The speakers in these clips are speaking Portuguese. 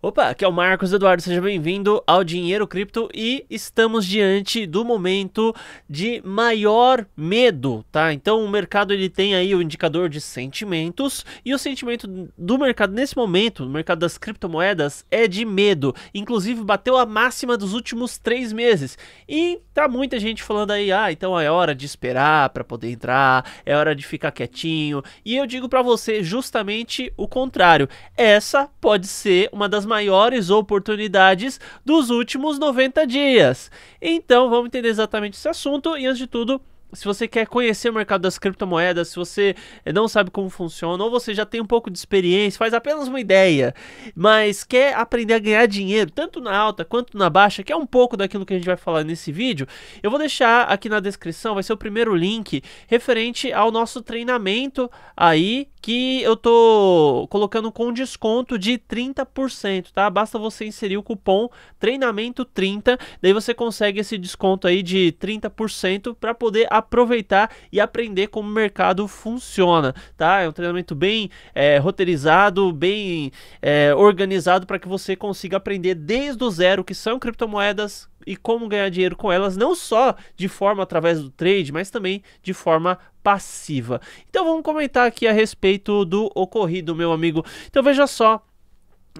Opa, aqui é o Marcos Eduardo, seja bem-vindo ao Dinheiro Cripto e estamos diante do momento de maior medo, tá? Então o mercado ele tem aí o indicador de sentimentos e o sentimento do mercado nesse momento, no mercado das criptomoedas, é de medo. Inclusive bateu a máxima dos últimos três meses e tá muita gente falando aí, ah, então é hora de esperar para poder entrar, é hora de ficar quietinho. E eu digo para você justamente o contrário. Essa pode ser uma das maiores oportunidades dos últimos 90 dias. Então vamos entender exatamente esse assunto e, antes de tudo, se você quer conhecer o mercado das criptomoedas, se você eh, não sabe como funciona, ou você já tem um pouco de experiência, faz apenas uma ideia, mas quer aprender a ganhar dinheiro, tanto na alta quanto na baixa, que é um pouco daquilo que a gente vai falar nesse vídeo, eu vou deixar aqui na descrição, vai ser o primeiro link referente ao nosso treinamento aí, que eu tô colocando com desconto de 30%, tá? Basta você inserir o cupom treinamento30, daí você consegue esse desconto aí de 30% para poder aproveitar e aprender como o mercado funciona, tá? É um treinamento bem é, roteirizado, bem é, organizado para que você consiga aprender desde o zero o que são criptomoedas, e como ganhar dinheiro com elas, não só de forma através do trade, mas também de forma passiva. Então vamos comentar aqui a respeito do ocorrido, meu amigo. Então veja só,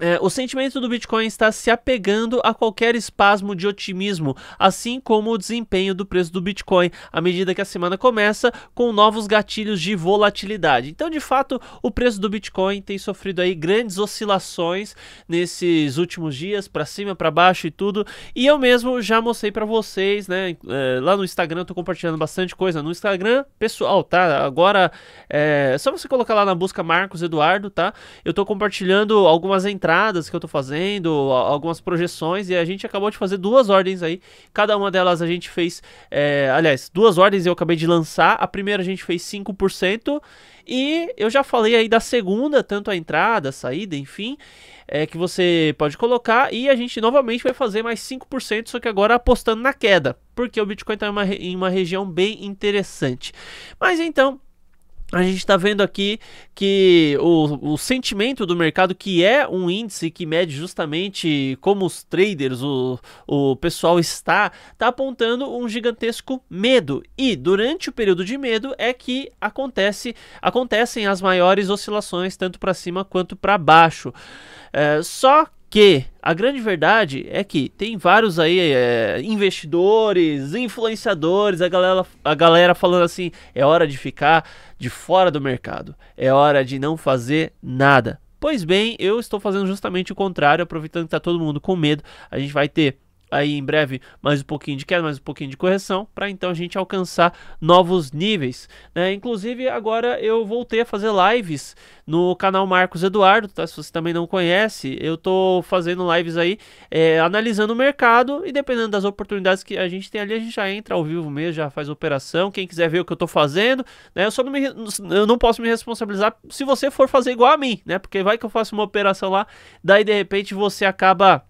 é, o sentimento do Bitcoin está se apegando a qualquer espasmo de otimismo, assim como o desempenho do preço do Bitcoin, à medida que a semana começa com novos gatilhos de volatilidade. Então, de fato, o preço do Bitcoin tem sofrido aí grandes oscilações nesses últimos dias, para cima, para baixo e tudo. E eu mesmo já mostrei para vocês, né? É, lá no Instagram, estou compartilhando bastante coisa no Instagram pessoal, tá? Agora é só você colocar lá na busca Marcos Eduardo, tá? Eu estou compartilhando algumas entradas entradas que eu tô fazendo, algumas projeções, e a gente acabou de fazer duas ordens aí. Cada uma delas a gente fez, é, aliás, duas ordens eu acabei de lançar. A primeira a gente fez 5%, e eu já falei aí da segunda, tanto a entrada, a saída, enfim, é, que você pode colocar. E a gente novamente vai fazer mais 5%, só que agora apostando na queda, porque o Bitcoin tá em em uma região bem interessante. Mas então a gente está vendo aqui que o, o, sentimento do mercado, que é um índice que mede justamente como os traders, o, o pessoal está, está apontando um gigantesco medo. E durante o período de medo é que acontece, acontecem as maiores oscilações, tanto para cima quanto para baixo. É, só que a grande verdade é que tem vários aí é, investidores, influenciadores, a galera, a galera falando assim: é hora de ficar de fora do mercado, é hora de não fazer nada. Pois bem, eu estou fazendo justamente o contrário, aproveitando que está todo mundo com medo, a gente vai ter aí em breve mais um pouquinho de queda, mais um pouquinho de correção, para então a gente alcançar novos níveis. Né? Inclusive, agora eu voltei a fazer lives no canal Marcos Eduardo, tá? Se você também não conhece, eu tô fazendo lives aí, é, analisando o mercado e dependendo das oportunidades que a gente tem ali, a gente já entra ao vivo mesmo, já faz operação. Quem quiser ver o que eu tô fazendo, né? Eu só não, me, eu não posso me responsabilizar se você for fazer igual a mim, né? Porque vai que eu faço uma operação lá, daí de repente você acaba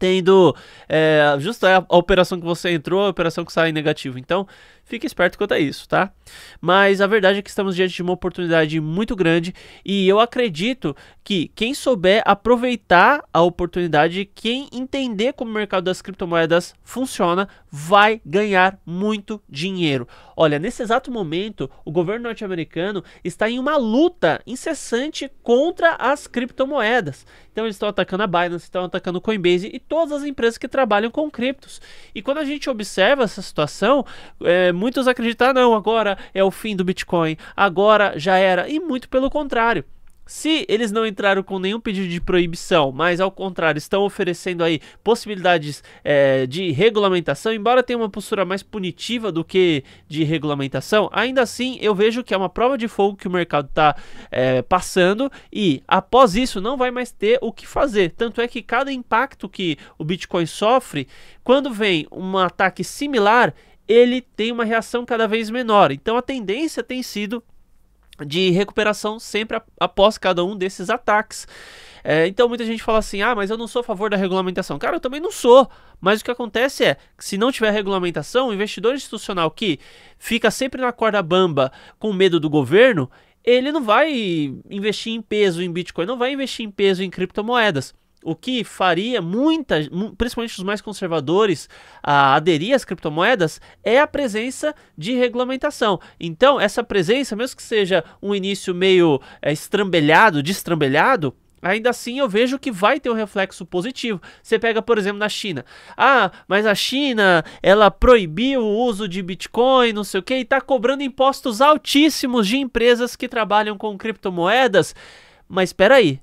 tendo é, justo a, é a operação que você entrou, a operação que sai negativo. Então, Fique esperto quanto a isso, tá? Mas a verdade é que estamos diante de uma oportunidade muito grande e eu acredito que quem souber aproveitar a oportunidade, quem entender como o mercado das criptomoedas funciona, vai ganhar muito dinheiro. Olha, nesse exato momento, o governo norte-americano está em uma luta incessante contra as criptomoedas. Então eles estão atacando a Binance, estão atacando o Coinbase e todas as empresas que trabalham com criptos. E quando a gente observa essa situação, é, muitos acreditam, não, agora é o fim do Bitcoin, agora já era. E muito pelo contrário. Se eles não entraram com nenhum pedido de proibição, mas ao contrário, estão oferecendo aí possibilidades é, de regulamentação, embora tenha uma postura mais punitiva do que de regulamentação, ainda assim eu vejo que é uma prova de fogo que o mercado está é, eh, passando e após isso não vai mais ter o que fazer. Tanto é que cada impacto que o Bitcoin sofre, quando vem um ataque similar, ele tem uma reação cada vez menor. Então a tendência tem sido de recuperação sempre após cada um desses ataques. É, então muita gente fala assim: ah, mas eu não sou a favor da regulamentação. Cara, eu também não sou. Mas o que acontece é que se não tiver regulamentação, o investidor institucional que fica sempre na corda bamba com medo do governo, ele não vai investir em peso em Bitcoin, não vai investir em peso em criptomoedas o que faria muita, principalmente os mais conservadores, a aderir às criptomoedas é a presença de regulamentação. Então, essa presença, mesmo que seja um início meio é, estrambelhado, destrambelhado, Ainda assim, eu vejo que vai ter um reflexo positivo. Você pega, por exemplo, na China. Ah, mas a China, ela proibiu o uso de Bitcoin, não sei o que, e está cobrando impostos altíssimos de empresas que trabalham com criptomoedas. Mas espera aí,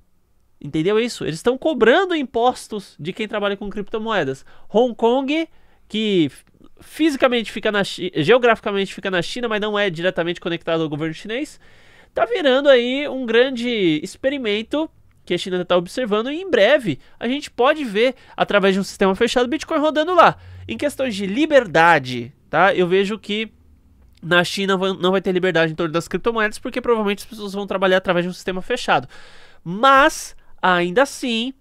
Entendeu isso? Eles estão cobrando impostos de quem trabalha com criptomoedas. Hong Kong, que fisicamente fica na China, geograficamente fica na China, mas não é diretamente conectado ao governo chinês, tá virando aí um grande experimento que a China está observando e em breve a gente pode ver através de um sistema fechado Bitcoin rodando lá. Em questões de liberdade, tá? Eu vejo que na China não vai ter liberdade em torno das criptomoedas porque provavelmente as pessoas vão trabalhar através de um sistema fechado. Mas Ainda assim,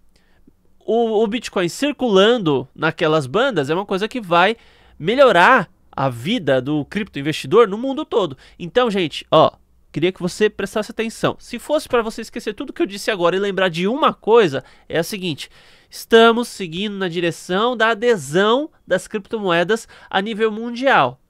o, o Bitcoin circulando naquelas bandas é uma coisa que vai melhorar a vida do criptoinvestidor no mundo todo. Então, gente, ó, queria que você prestasse atenção. Se fosse para você esquecer tudo que eu disse agora e lembrar de uma coisa, é a seguinte: estamos seguindo na direção da adesão das criptomoedas a nível mundial.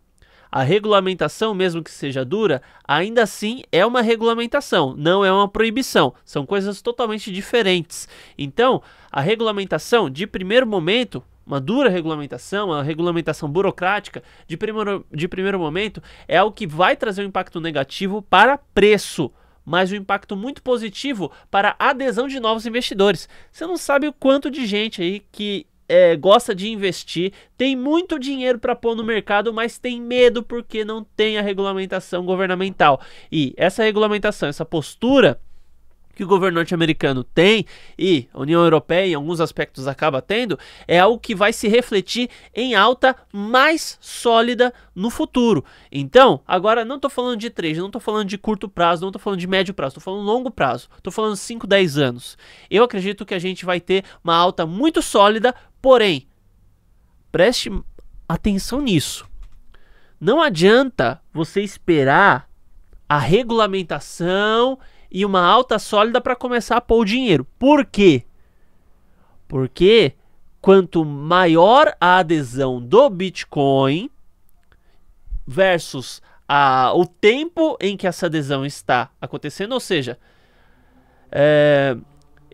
A regulamentação, mesmo que seja dura, ainda assim é uma regulamentação, não é uma proibição. São coisas totalmente diferentes. Então, a regulamentação, de primeiro momento, uma dura regulamentação, uma regulamentação burocrática, de primeiro, de primeiro momento, é o que vai trazer um impacto negativo para preço, mas um impacto muito positivo para a adesão de novos investidores. Você não sabe o quanto de gente aí que é, gosta de investir, tem muito dinheiro para pôr no mercado, mas tem medo porque não tem a regulamentação governamental. E essa regulamentação, essa postura que o governo norte-americano tem e a União Europeia em alguns aspectos acaba tendo, é algo que vai se refletir em alta mais sólida no futuro. Então, agora não estou falando de três, não estou falando de curto prazo, não estou falando de médio prazo, estou falando longo prazo, estou falando 5, 10 anos. Eu acredito que a gente vai ter uma alta muito sólida, porém, preste atenção nisso. Não adianta você esperar a regulamentação e uma alta sólida para começar a pôr o dinheiro. Por quê? Porque quanto maior a adesão do Bitcoin versus a, o tempo em que essa adesão está acontecendo, ou seja, é,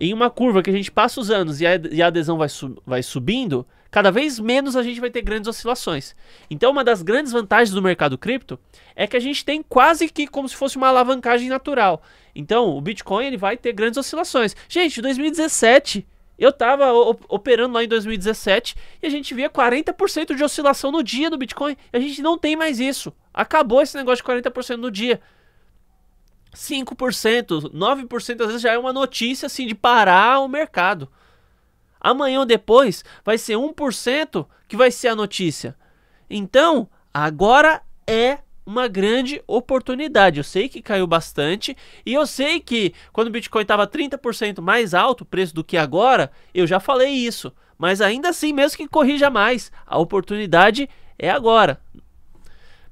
em uma curva que a gente passa os anos e a, e a adesão vai, su vai subindo, cada vez menos a gente vai ter grandes oscilações. Então, uma das grandes vantagens do mercado cripto é que a gente tem quase que como se fosse uma alavancagem natural. Então, o Bitcoin ele vai ter grandes oscilações. Gente, 2017 eu estava operando lá em 2017 e a gente via 40% de oscilação no dia do Bitcoin. A gente não tem mais isso. Acabou esse negócio de 40% no dia. 5%, 9% às vezes já é uma notícia assim de parar o mercado. Amanhã ou depois vai ser 1% que vai ser a notícia. Então, agora é uma grande oportunidade. Eu sei que caiu bastante e eu sei que quando o Bitcoin estava 30% mais alto o preço do que agora, eu já falei isso. Mas ainda assim, mesmo que corrija mais, a oportunidade é agora.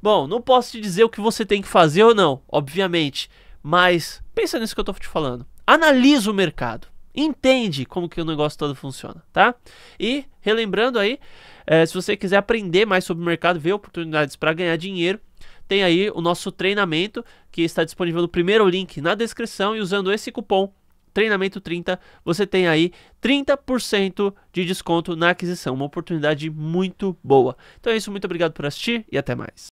Bom, não posso te dizer o que você tem que fazer ou não, obviamente, mas pensa nisso que eu estou te falando. Analisa o mercado entende como que o negócio todo funciona, tá? E relembrando aí, é, se você quiser aprender mais sobre o mercado, ver oportunidades para ganhar dinheiro, tem aí o nosso treinamento que está disponível no primeiro link na descrição e usando esse cupom treinamento 30, você tem aí 30% de desconto na aquisição, uma oportunidade muito boa. Então é isso, muito obrigado por assistir e até mais.